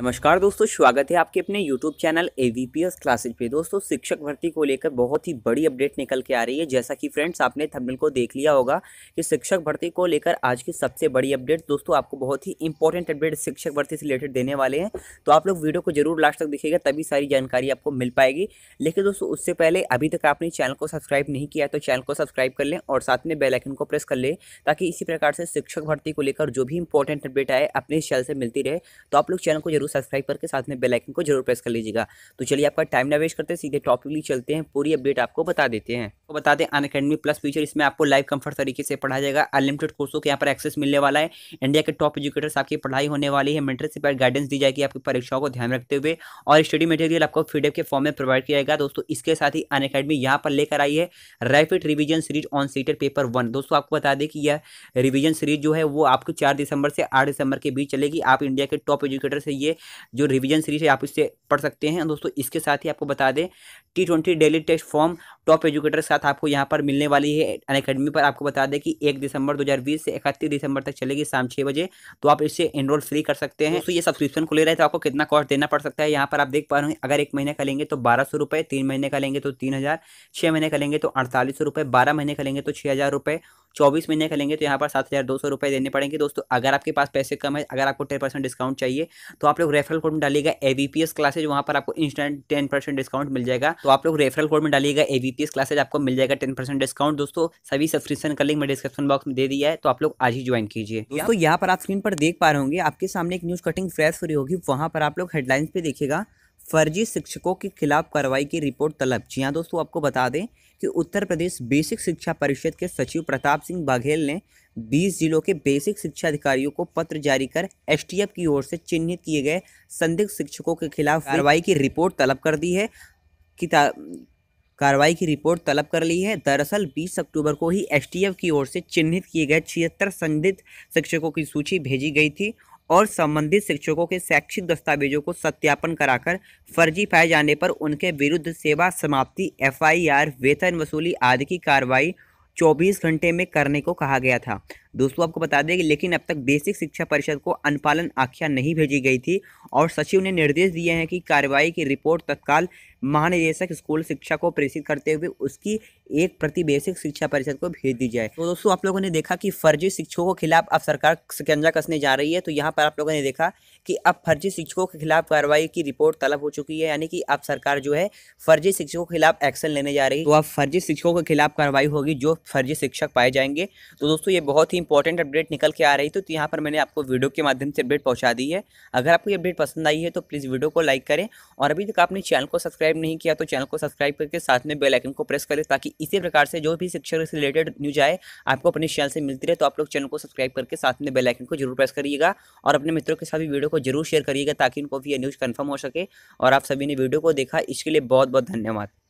नमस्कार दोस्तों स्वागत है आपके अपने YouTube channel A V P S classes पे दोस्तों शिक्षक भर्ती को लेकर बहुत ही बड़ी अपडेट निकल के आ रही है जैसा कि फ्रेंड्स आपने थंबनेल को देख लिया होगा कि शिक्षक भर्ती को लेकर आज की सबसे बड़ी अपडेट दोस्तों आपको बहुत ही इंपॉर्टेंट अपडेट शिक्षक भर्ती से रिलेटेड देने वाले हैं तो आप लोग वीडियो को जरूर लास्ट तक देखिएगा तभी सारी जानकारी आपको मिल पाएगी लेकिन दोस्तों उससे पहले अभी तक आपने चैनल को सब्सक्राइब नहीं किया तो चैनल को सब्सक्राइब कर लें और साथ में बेलाइकन को प्रेस कर लें ताकि इसी प्रकार से शिक्षक भर्ती को लेकर जो भी इंपॉर्टेंट अपडेट आए अपने चैनल से मिलती रहे तो आप लोग चैनल को जरूर जरूर सब्सक्राइब करके साथ में बेलाइकन को जरूर प्रेस कर लीजिएगा तो चलिए आपका टाइम ना वेस्ट करते सीधे टॉपिक चलते हैं पूरी अपडेट आपको बता देते हैं तो बता दें अन अकेडमी प्लस फ्यूचर इसमें आपको लाइव कंफर्ट तरीके से पढ़ा जाएगा अनलिमिटेड कोर्सों के यहाँ पर एक्सेस मिलने वाला है इंडिया के टॉप एजुकेटर्स आपकी पढ़ाई होने वाली है मेंटरशिप और गाइडेंस दी जाएगी आपकी परीक्षाओं को ध्यान रखते हुए और स्टडी मटेरियल आपको फीडअप के फॉर्म में प्रोवाइड किया जाएगा दोस्तों इसके साथ ही अन अकेडमी पर लेकर आई है rapid revision series on CTET paper one दोस्तों आपको बता दें कि यह रिविजन सीरीज जो है वो आपको चार दिसंबर से आठ दिसंबर के बीच चलेगी आप इंडिया के टॉप एजुकेटर से ये जो रिविजन सीरीज है आप इससे पढ़ सकते हैं दोस्तों इसके साथ ही आपको बता दें T twenty daily test from top educator के साथ आपको यहाँ पर मिलने वाली है अन अकेडमी पर आपको बता दें कि एक दिसंबर 2020 से इकतीस दिसंबर तक चलेगी शाम छः बजे तो आप इससे एनरोल फ्री कर सकते हैं तो ये सब्सक्रिप्शन खुले रहे तो आपको कितना कॉस्ट देना पड़ सकता है यहाँ पर आप देख पा रहे हैं अगर एक महीने का लेंगे तो बारह सौ रुपये तीन महीने का लेंगे तो तीन हज़ार छः महीने का लेंगे तो अड़तालीस सौ रुपये बारह महीने का लेंगे तो छः हज़ार रुपये चौबीस महीने का लेंगे तो यहाँ पर सात हज़ार दो सौ रुपये देने पड़ेंगे दोस्तों अगर आपके पास पैसे कम है अगर आपको टेन परसेंट डिस्काउंट चाहिए तो आप लोग रेफरल कोड में डालिएगा A V P S classes वहाँ पर आपको इंस्टेंट टेन परसेंट डिस्काउंट मिल जाएगा तो आप लोग रेफरल कोड में डालिएगा A V P S classes आपको मिल जाएगा टेन परसेंट डिस्काउंट दोस्तों सभी सब्सक्रिप्शन का लिंक मैं डिस्क्रिप्शन बॉक्स में दे दिया है तो आप लोग आज ही ज्वाइन कीजिए तो यहाँ पर आप स्क्रीन पर देख पा रहे होंगे आपके सामने एक न्यूज़ कटिंग फ्रेश हो रही होगी वहाँ पर आप लोग हेडलाइंस पर देखिएगा फर्जी शिक्षकों के खिलाफ कार्रवाई की रिपोर्ट तलब जी हाँ दोस्तों आपको बता दें कि उत्तर प्रदेश बेसिक शिक्षा परिषद के सचिव प्रताप सिंह बघेल ने 20 जिलों के बेसिक शिक्षा अधिकारियों को पत्र जारी कर एसटीएफ की ओर से चिन्हित किए गए संदिग्ध शिक्षकों के खिलाफ कार्रवाई की रिपोर्ट तलब कर दी है कि कार्रवाई की रिपोर्ट तलब कर ली है दरअसल 20 अक्टूबर को ही एसटीएफ की ओर से चिन्हित किए गए छिहत्तर संदिग्ध शिक्षकों की सूची भेजी गई थी और संबंधित शिक्षकों के शैक्षिक दस्तावेजों को सत्यापन कराकर फर्जी पाए जाने पर उनके विरुद्ध सेवा समाप्ति एफआईआर वेतन वसूली आदि की कार्रवाई 24 घंटे में करने को कहा गया था दोस्तों आपको बता दें कि लेकिन अब तक बेसिक शिक्षा परिषद को अनुपालन आख्या नहीं भेजी गई थी और सचिव ने निर्देश दिए हैं कि कार्रवाई की रिपोर्ट तत्काल महानिदेशक स्कूल शिक्षा को प्रेषित करते हुए उसकी एक प्रति बेसिक शिक्षा परिषद को भेज दी जाए तो दोस्तों आप लोगों ने देखा कि फर्जी शिक्षकों के खिलाफ अब सरकार शिकंजा कसने जा रही है तो यहाँ पर आप लोगों ने देखा कि अब फर्जी शिक्षकों के खिलाफ कार्रवाई की रिपोर्ट तलब हो चुकी है यानी कि अब सरकार जो है फर्जी शिक्षकों के खिलाफ एक्शन लेने जा रही है तो अब फर्जी शिक्षकों के खिलाफ कार्रवाई होगी जो फर्जी शिक्षक पाए जाएंगे तो दोस्तों ये बहुत ही इंपॉर्टेंट अपडेट निकल के आ रही थी तो यहाँ पर मैंने आपको वीडियो के माध्यम से अपडेट पहुँचा दी है अगर आपको ये अपडेट पसंद आई है तो प्लीज़ वीडियो को लाइक करें और अभी तक आपने चैनल को सब्सक्राइब नहीं किया तो चैनल को सब्सक्राइब करके साथ में बेलाइकन को प्रेस करें ताकि इसी प्रकार से जो भी शिक्षक से रिलेटेड न्यूज आए आपको अपने चैनल से मिलती रहे तो आप लोग चैनल को सब्सक्राइब करके साथ में बेलाइकन को जरूर प्रेस करिएगा और अपने मित्रों के साथ भी वीडियो को जरूर शेयर करिएगा ताकि उनको भी ये न्यूज़ कन्फर्म हो सके और आप सभी ने वीडियो को देखा इसके लिए बहुत बहुत धन्यवाद